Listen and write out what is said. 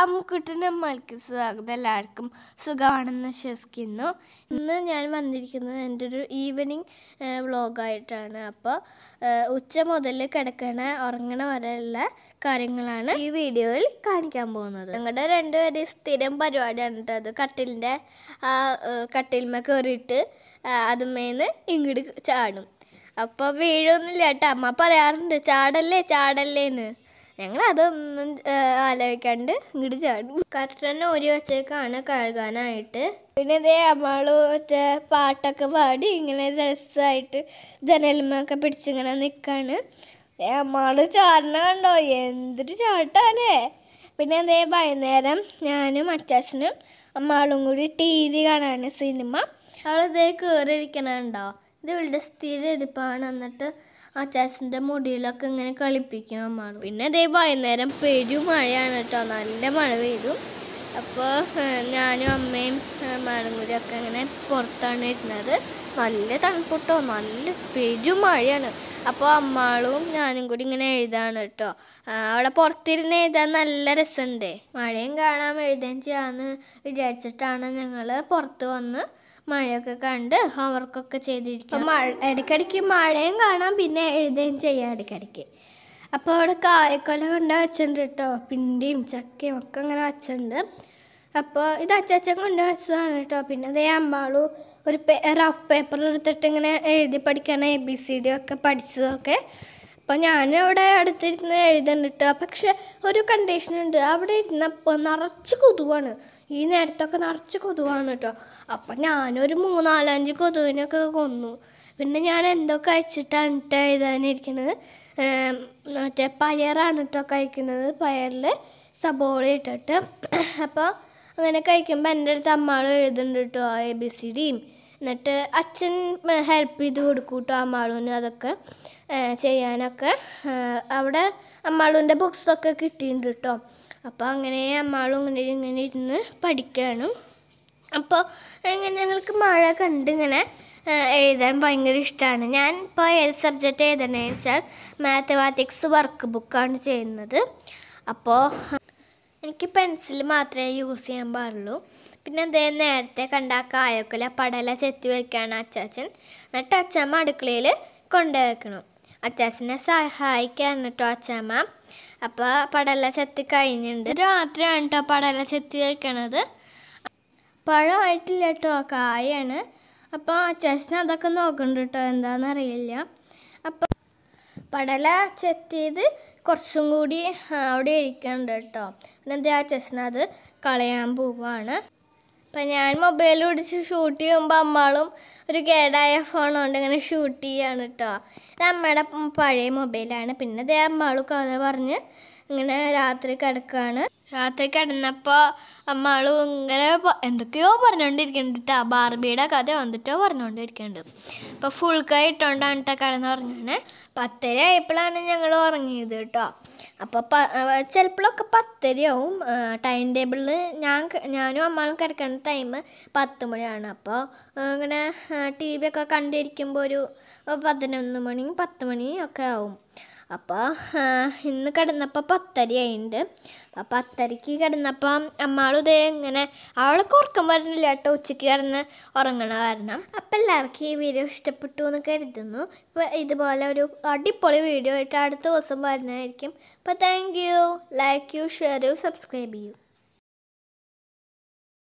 അമ്മുക്കുട്ടനമ്മൾക്ക് സ്വാഗതം എല്ലാവർക്കും സുഖമാണെന്ന് വിശ്വസിക്കുന്നു ഇന്ന് ഞാൻ വന്നിരിക്കുന്നത് എൻ്റെ ഒരു ഈവനിങ് വ്ളോഗായിട്ടാണ് അപ്പോൾ ഉച്ച മുതൽ കിടക്കണ ഉറങ്ങണ വരെയുള്ള കാര്യങ്ങളാണ് ഈ വീഡിയോയിൽ കാണിക്കാൻ പോകുന്നത് ഞങ്ങളുടെ രണ്ടുപേരും സ്ഥിരം പരിപാടിയാണ് കേട്ടോ അത് കട്ടിലിൻ്റെ ആ കട്ടിൽമ കയറിയിട്ട് അതുമേന്ന് ഇങ്ങോട്ട് ചാടും അപ്പോൾ വീഴൊന്നുമില്ല കേട്ടോ അമ്മ പറയാറുണ്ട് ചാടല്ലേ ചാടല്ലേന്ന് ഞങ്ങൾ അതൊന്നും ആലോചിക്കാണ്ട് ഇങ്ങോട്ട് ചാടും കർട്ടനെ ഒരു വച്ചേക്കാണ് കഴുകാനായിട്ട് പിന്നെ ഇതേ അമ്മള് മറ്റേ പാട്ടൊക്കെ പാടി ഇങ്ങനെ രസമായിട്ട് ജനലുമൊക്കെ പിടിച്ചിങ്ങനെ നിൽക്കാണ് അമ്മള് ചാടണ കണ്ടോ എന്തൊരു ചാട്ടാലേ പിന്നെ അതേ വൈകുന്നേരം ഞാനും അച്ചാച്ചനും അമ്മാളും കൂടി ടി വി കാണാണ് സിനിമ അവളിതേ കയറിയിരിക്കണ കണ്ടോ ഇത് ഇവളുടെ സ്ഥിരം എടുപ്പാണ് എന്നിട്ട് അച്ചാച്ചൻ്റെ മുടിയിലൊക്കെ ഇങ്ങനെ കളിപ്പിക്കും അമ്മാണ് പിന്നെ അതേ വൈകുന്നേരം മഴയാണ് കേട്ടോ നല്ല മഴ പെയ്തു അപ്പോൾ ഞാനും അമ്മയും അമ്മാടും ഒക്കെ ഇങ്ങനെ പുറത്താണ് ഇരുന്നത് നല്ല തണുപ്പട്ടോ നല്ല മഴയാണ് അപ്പോൾ അമ്മാളും ഞാനും കൂടി ഇങ്ങനെ എഴുതാണ് കേട്ടോ അവിടെ പുറത്തിരുന്ന് എഴുതാൻ നല്ല രസമുണ്ട് മഴയും കാണാൻ എഴുതുകയും ചെയ്യാമെന്ന് വിചാരിച്ചിട്ടാണ് ഞങ്ങൾ പുറത്ത് വന്ന് മഴയൊക്കെ കണ്ട് ഹോംവർക്കൊക്കെ ചെയ്തിരിക്കും മഴ ഇടയ്ക്കിടയ്ക്ക് മഴയും കാണാം പിന്നെ എഴുതുകയും ചെയ്യാം ഇടയ്ക്കിടയ്ക്ക് അപ്പോൾ അവിടെ കായക്കൊല കൊണ്ട് വെച്ചിട്ടുണ്ട് കേട്ടോ പിണ്ടിയും ചക്കയും ഒക്കെ അങ്ങനെ വെച്ചിട്ടുണ്ട് അപ്പോൾ ഇത് അച്ചാച്ചൻ കൊണ്ട് വെച്ചതാണ് കേട്ടോ പിന്നെ അതേ അമ്പാളു ഒരു പേ റഫ് പേപ്പർ എടുത്തിട്ട് ഇങ്ങനെ എഴുതി പഠിക്കണം എ ബി സി ഡി ഒക്കെ പഠിച്ചതൊക്കെ അപ്പം ഞാനവിടെ അടുത്തിരുന്ന് എഴുതണ്ടിട്ട് പക്ഷെ ഒരു കണ്ടീഷൻ ഉണ്ട് അവിടെ ഇരുന്നപ്പോൾ നിറച്ച് കൊതുവാണ് ഈ നേരത്തൊക്കെ നിറച്ച് കൊതുവാണ് കേട്ടോ അപ്പം ഞാനൊരു മൂന്നാലഞ്ച് കൊതുവിനൊക്കെ കൊന്നു പിന്നെ ഞാൻ എന്തൊക്കെ കഴിച്ചിട്ടാണ് കേട്ടോ എഴുതാനിരിക്കുന്നത് മറ്റേ പയറാണ് കേട്ടോ കഴിക്കുന്നത് പയറിൽ സബോള ഇട്ടിട്ട് അപ്പോൾ അങ്ങനെ കഴിക്കുമ്പോൾ എൻ്റെ അടുത്ത് അമ്മാളും എഴുതുന്നുണ്ട് കേട്ടോ എ ബി സി ഡിയും എന്നിട്ട് അച്ഛൻ ഹെൽപ്പ് ചെയ്ത് കൊടുക്കും കേട്ടോ അമ്മാളൂന് അതൊക്കെ ചെയ്യാനൊക്കെ അവിടെ അമ്മാളൂൻ്റെ ബുക്സൊക്കെ കിട്ടിയിട്ടുണ്ട് കേട്ടോ അപ്പോൾ അങ്ങനെ അമ്മാളും ഇങ്ങനെ ഇങ്ങനെ ഇരുന്ന് പഠിക്കുകയാണ് അപ്പോൾ ഇങ്ങനെ ഞങ്ങൾക്ക് മഴ കണ്ട് ഇങ്ങനെ എഴുതാൻ ഭയങ്കര ഇഷ്ടമാണ് ഞാൻ ഇപ്പോൾ ഏത് സബ്ജക്റ്റ് എഴുതണമെന്ന് വെച്ചാൽ മാത്തമാറ്റിക്സ് വർക്ക് ബുക്കാണ് ചെയ്യുന്നത് അപ്പോൾ എനിക്ക് പെൻസിൽ മാത്രമേ യൂസ് ചെയ്യാൻ പാടുള്ളൂ പിന്നെ അതേ നേരത്തെ കണ്ട കായക്കല പടല ചെത്തി വയ്ക്കുകയാണ് അച്ചാച്ചൻ എന്നിട്ട് അച്ചമ്മ അടുക്കളയിൽ കൊണ്ടുവയ്ക്കണം അച്ചാച്ചനെ സഹായിക്കാണ് കേട്ടോ അച്ചമ്മ അപ്പോൾ പടല ചെത്തി കഴിഞ്ഞിട്ടുണ്ട് രാത്രിയാണ് കേട്ടോ പടല ചെത്തി വയ്ക്കണത് പഴമായിട്ടില്ല കേട്ടോ കായാണ് അപ്പോൾ അച്ചാച്ചൻ അതൊക്കെ നോക്കുന്നുണ്ട് കേട്ടോ എന്താണെന്നറിയില്ല അപ്പോൾ പടല ചെത്തിയത് കുറച്ചും കൂടി അവിടെ ഇരിക്കുന്നുണ്ട് കേട്ടോ എന്നിട്ട് ആ ചെസ്നത് കളയാൻ പോവുകയാണ് അപ്പം ഞാൻ മൊബൈൽ പിടിച്ച് ഷൂട്ട് ചെയ്യുമ്പോൾ അമ്മളും ഒരു കേടായ ഫോൺ കൊണ്ട് ഇങ്ങനെ ഷൂട്ട് ചെയ്യുകയാണ് കേട്ടോ ഇത് അമ്മയുടെ പഴയ മൊബൈലാണ് പിന്നെ ദേ അമ്മളും കഥ പറഞ്ഞ് ഇങ്ങനെ രാത്രി കിടക്കാണ് രാത്രി കിടന്നപ്പോൾ അമ്മാളും ഇങ്ങനെ എന്തൊക്കെയോ പറഞ്ഞുകൊണ്ടിരിക്കുന്നുണ്ട് കേട്ടോ ബാർബിയുടെ കഥ വന്നിട്ടോ പറഞ്ഞോണ്ടിരിക്കണ്ട് അപ്പോൾ ഫുൾ കൈ ഇട്ടോണ്ടാണ് കേട്ടോ കിടന്ന് ഉറങ്ങണേ പത്തര ആയപ്പോഴാണ് ഞങ്ങൾ ഉറങ്ങിയത് കേട്ടോ അപ്പോൾ പ ചിലപ്പോഴൊക്കെ പത്തരയാവും ടൈം ടേബിളിൽ ഞാൻ ഞാനും അമ്മാളും കിടക്കുന്ന ടൈം പത്ത് മണിയാണ് അപ്പോൾ ഇങ്ങനെ ടി വി ഒക്കെ കണ്ടിരിക്കുമ്പോൾ ഒരു പതിനൊന്ന് മണി പത്ത് മണി ഒക്കെ ആവും അപ്പോൾ ഇന്ന് കിടന്നപ്പോൾ പത്തരയായിട്ടുണ്ട് അപ്പോൾ പത്തരയ്ക്ക് കിടന്നപ്പം അമ്മാളിത് ഇങ്ങനെ അവൾക്ക് ഉറക്കം വരണില്ല കേട്ടോ ഉച്ചയ്ക്ക് കിടന്ന് ഉറങ്ങണ കാരണം അപ്പം എല്ലാവർക്കും ഈ വീഡിയോ ഇഷ്ടപ്പെട്ടു എന്ന് കരുതുന്നു ഇപ്പോൾ ഇതുപോലെ ഒരു അടിപൊളി വീഡിയോ ആയിട്ട് അടുത്ത ദിവസം വരുന്നതായിരിക്കും അപ്പോൾ thank you like you share you subscribe ചെയ്യൂ